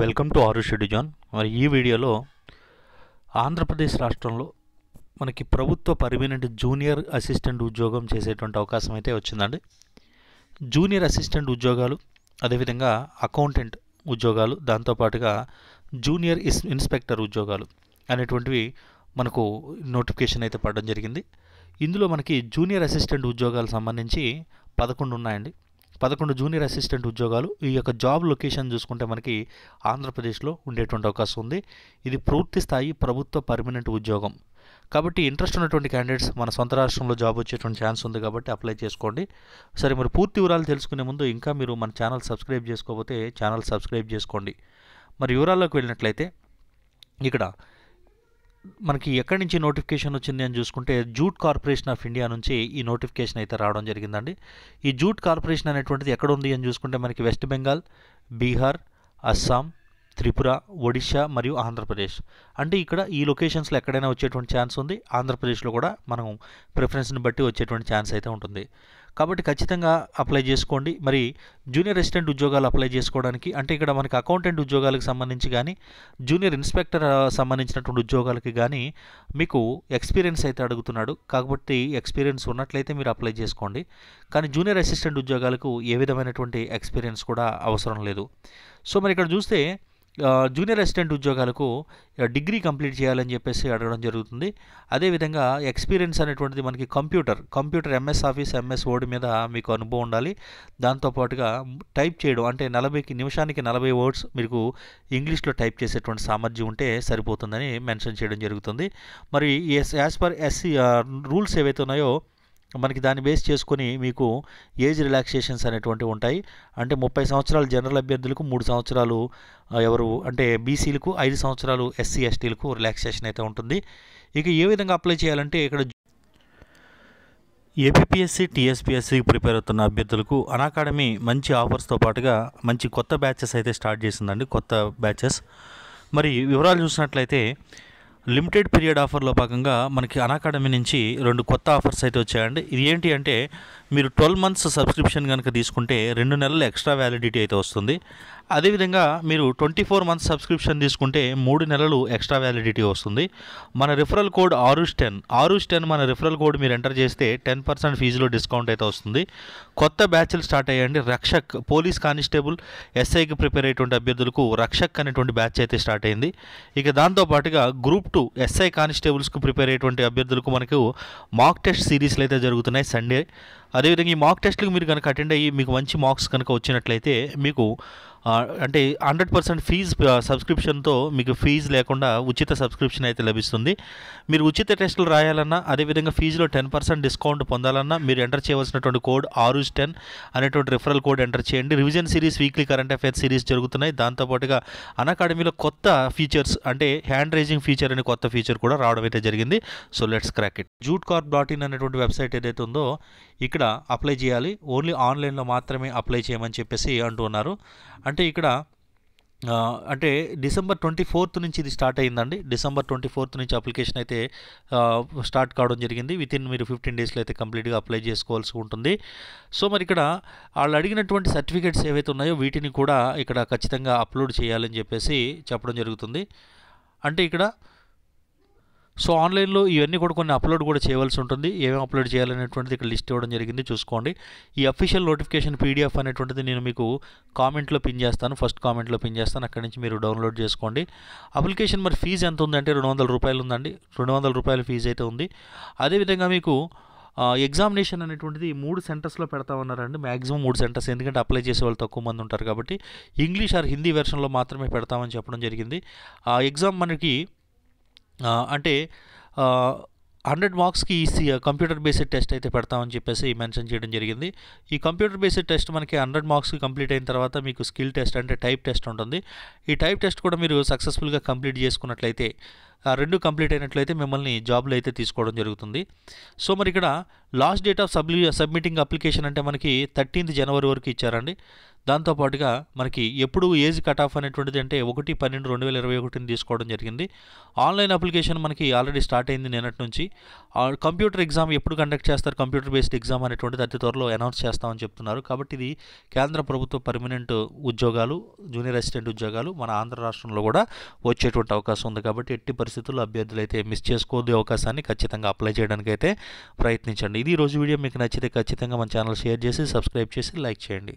welcome to ఆరు షెడ్యూజాన్ మరి ఈ వీడియోలో ఆంధ్రప్రదేశ్ రాష్ట్రంలో మనకి ప్రభుత్వ పర్మినెంట్ జూనియర్ అసిస్టెంట్ ఉద్యోగం చేసేటువంటి అవకాశం అయితే వచ్చిందండి జూనియర్ అసిస్టెంట్ ఉద్యోగాలు అదేవిధంగా అకౌంటెంట్ ఉద్యోగాలు దాంతోపాటుగా జూనియర్ ఇన్స్పెక్టర్ ఉద్యోగాలు అనేటువంటివి మనకు నోటిఫికేషన్ అయితే పడడం జరిగింది ఇందులో మనకి జూనియర్ అసిస్టెంట్ ఉద్యోగాలు సంబంధించి పదకొండు ఉన్నాయండి పదకొండు జూనియర్ అసిస్టెంట్ ఉద్యోగాలు ఈ యొక్క జాబ్ లొకేషన్ చూసుకుంటే మనకి ఆంధ్రప్రదేశ్లో ఉండేటువంటి అవకాశం ఉంది ఇది పూర్తి స్థాయి ప్రభుత్వ పర్మనెంట్ ఉద్యోగం కాబట్టి ఇంట్రెస్ట్ ఉన్నటువంటి క్యాండిడేట్స్ మన సొంత రాష్ట్రంలో జాబ్ వచ్చేటువంటి ఛాన్స్ ఉంది కాబట్టి అప్లై చేసుకోండి సరే మరి పూర్తి వివరాలు తెలుసుకునే ముందు ఇంకా మీరు మన ఛానల్ సబ్స్క్రైబ్ చేసుకోకపోతే ఛానల్ సబ్స్క్రైబ్ చేసుకోండి మరి వివరాల్లోకి వెళ్ళినట్లయితే ఇక్కడ మనకి ఎక్కడి నుంచి నోటిఫికేషన్ వచ్చింది అని చూసుకుంటే జూట్ కార్పొరేషన్ ఆఫ్ ఇండియా నుంచి ఈ నోటిఫికేషన్ అయితే రావడం జరిగిందండి ఈ జూట్ కార్పొరేషన్ అనేటువంటిది ఎక్కడ ఉంది అని చూసుకుంటే మనకి వెస్ట్ బెంగాల్ బీహార్ అస్సాం త్రిపుర ఒడిశా మరియు ఆంధ్రప్రదేశ్ అంటే ఇక్కడ ఈ లొకేషన్స్లో ఎక్కడైనా వచ్చేటువంటి ఛాన్స్ ఉంది ఆంధ్రప్రదేశ్లో కూడా మనం ప్రిఫరెన్స్ని బట్టి వచ్చేటువంటి ఛాన్స్ అయితే ఉంటుంది కాబట్టి ఖచ్చితంగా అప్లై చేసుకోండి మరి జూనియర్ అసిస్టెంట్ ఉద్యోగాలు అప్లై చేసుకోవడానికి అంటే ఇక్కడ మనకి అకౌంటెంట్ ఉద్యోగాలకు సంబంధించి కానీ జూనియర్ ఇన్స్పెక్టర్ సంబంధించినటువంటి ఉద్యోగాలకి కానీ మీకు ఎక్స్పీరియన్స్ అయితే అడుగుతున్నాడు కాబట్టి ఎక్స్పీరియన్స్ ఉన్నట్లయితే మీరు అప్లై చేసుకోండి కానీ జూనియర్ అసిస్టెంట్ ఉద్యోగాలకు ఏ విధమైనటువంటి ఎక్స్పీరియన్స్ కూడా అవసరం లేదు సో మరి ఇక్కడ చూస్తే జూనియర్ అసిస్టెంట్ ఉద్యోగాలకు డిగ్రీ కంప్లీట్ చేయాలని చెప్పేసి అడగడం జరుగుతుంది అదేవిధంగా ఎక్స్పీరియన్స్ అనేటువంటిది మనకి computer computer MS office MS word మీద మీకు అనుభవం ఉండాలి దాంతోపాటుగా టైప్ చేయడం అంటే నలభైకి నిమిషానికి నలభై వర్డ్స్ మీకు ఇంగ్లీష్లో టైప్ చేసేటువంటి సామర్థ్యం ఉంటే సరిపోతుందని మెన్షన్ చేయడం జరుగుతుంది మరి యాజ్ పర్ ఎస్సీ రూల్స్ ఏవైతే ఉన్నాయో మనకి దాన్ని బేస్ చేసుకొని మీకు ఏజ్ రిలాక్సేషన్స్ అనేటువంటివి ఉంటాయి అంటే ముప్పై సంవత్సరాలు జనరల్ అభ్యర్థులకు మూడు సంవత్సరాలు ఎవరు అంటే బీసీలకు ఐదు సంవత్సరాలు ఎస్సీ ఎస్టీలకు రిలాక్సేషన్ అయితే ఉంటుంది ఇక ఏ విధంగా అప్లై చేయాలంటే ఇక్కడ ఏపీఎస్సీ టీఎస్పీఎస్సీకి ప్రిపేర్ అవుతున్న అభ్యర్థులకు అనాకాడమీ మంచి ఆఫర్స్తో పాటుగా మంచి కొత్త బ్యాచెస్ అయితే స్టార్ట్ చేసిందండి కొత్త బ్యాచెస్ మరి వివరాలు చూసినట్లయితే లిమిటెడ్ పీరియడ్ ఆఫర్లో భాగంగా మనకి అనాకాడమీ నుంచి రెండు కొత్త ఆఫర్స్ అయితే వచ్చాయండి ఇది ఏంటి అంటే మీరు ట్వెల్వ్ మంత్స్ సబ్స్క్రిప్షన్ కనుక తీసుకుంటే రెండు నెలలు ఎక్స్ట్రా వ్యాలిడిటీ అయితే వస్తుంది అదేవిధంగా మీరు ట్వంటీ ఫోర్ మంత్స్ సబ్స్క్రిప్షన్ తీసుకుంటే మూడు నెలలు ఎక్స్ట్రా వ్యాలిడిటీ వస్తుంది మన referral code Aarush ten Aarush ten మన రిఫరల్ కోడ్ మీరు ఎంటర్ చేస్తే టెన్ పర్సెంట్ ఫీజులో డిస్కౌంట్ అయితే వస్తుంది కొత్త బ్యాచ్లు స్టార్ట్ అయ్యండి రక్షక్ పోలీస్ కానిస్టేబుల్ ఎస్ఐకి ప్రిపేర్ అయ్యేటువంటి అభ్యర్థులకు రక్షక్ అనేటువంటి బ్యాచ్ అయితే స్టార్ట్ అయింది ఇక దాంతోపాటుగా గ్రూప్ టూ ఎస్ఐ కానిస్టేబుల్స్కు ప్రిపేర్ అయ్యేటువంటి అభ్యర్థులకు మనకు మాక్ టెస్ట్ సిరీస్లు అయితే జరుగుతున్నాయి సండే అదేవిధంగా ఈ మాక్ టెస్ట్లకు మీరు కనుక అటెండ్ అయ్యి మీకు మంచి మార్క్స్ కనుక వచ్చినట్లయితే మీకు అంటే హండ్రెడ్ పర్సెంట్ ఫీజ్ సబ్స్క్రిప్షన్తో మీకు ఫీజు లేకుండా ఉచిత సబ్స్క్రిప్షన్ అయితే లభిస్తుంది మీరు ఉచిత టెస్టులు రాయాలన్నా అదేవిధంగా ఫీజులో టెన్ పర్సెంట్ డిస్కౌంట్ పొందాలన్నా మీరు ఎంటర్ చేయవలసినటువంటి కోడ్ ఆరుజ్ టెన్ అనేటువంటి రిఫరల్ కోడ్ ఎంటర్ చేయండి revision series weekly current affairs series జరుగుతున్నాయి దాంతోపాటుగా అకాడమీలో కొత్త ఫీచర్స్ అంటే హ్యాండ్ రైజింగ్ ఫీచర్ అనే కొత్త ఫీచర్ కూడా రావడం అయితే జరిగింది so let's crack it jute corp dot in అనేటువంటి వెబ్సైట్ ఏదైతే ఉందో ఇక్కడ ఇక్కడ అప్లై చేయాలి ఓన్లీ ఆన్లైన్లో మాత్రమే అప్లై చేయమని చెప్పేసి అంటున్నారు అంటే ఇక్కడ అంటే డిసెంబర్ ట్వంటీ ఫోర్త్ నుంచి ఇది స్టార్ట్ అయిందండి డిసెంబర్ ట్వంటీ ఫోర్త్ నుంచి అప్లికేషన్ అయితే స్టార్ట్ కావడం జరిగింది వితిన్ మీరు ఫిఫ్టీన్ డేస్లో అయితే కంప్లీట్గా అప్లై చేసుకోవాల్సి ఉంటుంది సో మరి ఇక్కడ వాళ్ళు అడిగినటువంటి సర్టిఫికేట్స్ ఏవైతే ఉన్నాయో వీటిని కూడా ఇక్కడ ఖచ్చితంగా అప్లోడ్ చేయాలని చెప్పేసి చెప్పడం జరుగుతుంది అంటే ఇక్కడ సో ఆన్లైన్లో ఇవన్నీ కూడా కొన్ని అప్లోడ్ కూడా చేయవలసి ఉంటుంది ఏమేమి అప్లోడ్ చేయాలనేటువంటిది ఇక్కడ లిస్ట్ ఇవ్వడం జరిగింది చూసుకోండి ఈ అఫీషియల్ నోటిఫికేషన్ పీడిఎఫ్ అనేటువంటిది నేను మీకు కామెంట్లో పిన్ చేస్తాను ఫస్ట్ కామెంట్లో పిన్ చేస్తాను అక్కడి నుంచి మీరు డౌన్లోడ్ చేసుకోండి అప్లికేషన్ మరి ఫీజు ఎంత ఉందంటే రెండు వందల రూపాయలు ఉందండి రెండు వందల రూపాయల ఫీజు అయితే ఉంది అదేవిధంగా మీకు ఎగ్జామినేషన్ అనేటువంటిది మూడు సెంటర్స్లో పెడతా ఉన్నారండి మ్యాక్సిమం మూడు సెంటర్స్ ఎందుకంటే అప్లై చేసే వాళ్ళు తక్కువ మంది ఉంటారు కాబట్టి ఇంగ్లీష్ ఆర్ హిందీ వెర్షన్లో మాత్రమే పెడతామని చెప్పడం జరిగింది ఆ ఎగ్జామ్ మనకి అంటే హండ్రెడ్ మార్క్స్కి ఈసీ కంప్యూటర్ బేస్డ్ టెస్ట్ అయితే పెడతామని చెప్పేసి మెన్షన్ చేయడం జరిగింది ఈ కంప్యూటర్ బేస్డ్ టెస్ట్ మనకి హండ్రెడ్ మార్క్స్కి కంప్లీట్ అయిన తర్వాత మీకు స్కిల్ టెస్ట్ అంటే టైప్ టెస్ట్ ఉంటుంది ఈ టైప్ టెస్ట్ కూడా మీరు సక్సెస్ఫుల్గా కంప్లీట్ చేసుకున్నట్లయితే రెండు కంప్లీట్ అయినట్లయితే మిమ్మల్ని జాబ్లో అయితే తీసుకోవడం జరుగుతుంది సో మరి ఇక్కడ లాస్ట్ డేట్ ఆఫ్ సబ్లి సబ్మిటింగ్ అప్లికేషన్ అంటే మనకి థర్టీన్త్ జనవరి వరకు ఇచ్చారండి దాంతోపాటుగా మనకి ఎప్పుడు ఏజ్ కట్ ఆఫ్ అనేటువంటిది అంటే ఒకటి పన్నెండు రెండు వేల ఇరవై ఒకటిని తీసుకోవడం జరిగింది ఆన్లైన్ అప్లికేషన్ మనకి ఆల్రెడీ స్టార్ట్ అయింది నిన్నటి నుంచి కంప్యూటర్ ఎగ్జామ్ ఎప్పుడు కండక్ట్ చేస్తారు కంప్యూటర్ బేస్డ్ ఎగ్జామ్ అనేటువంటిది అతి త్వరలో అనౌన్స్ చేస్తామని చెప్తున్నారు కాబట్టి ఇది కేంద్ర ప్రభుత్వ పర్మనెంట్ ఉద్యోగాలు జూనియర్ అసిస్టెంట్ ఉద్యోగాలు మన ఆంధ్ర రాష్ట్రంలో కూడా వచ్చేటువంటి అవకాశం ఉంది కాబట్టి ఎట్టి పరిస్థితి పరిస్థితుల్లో అయితే మిస్ చేసుకోవద్దు అవకాశాన్ని ఖచ్చితంగా అప్లై చేయడానికి అయితే ప్రయత్నించండి ఇది రోజు వీడియో మీకు నచ్చితే ఖచ్చితంగా మన ఛానల్ షేర్ చేసి సబ్స్క్రైబ్ చేసి లైక్ చేయండి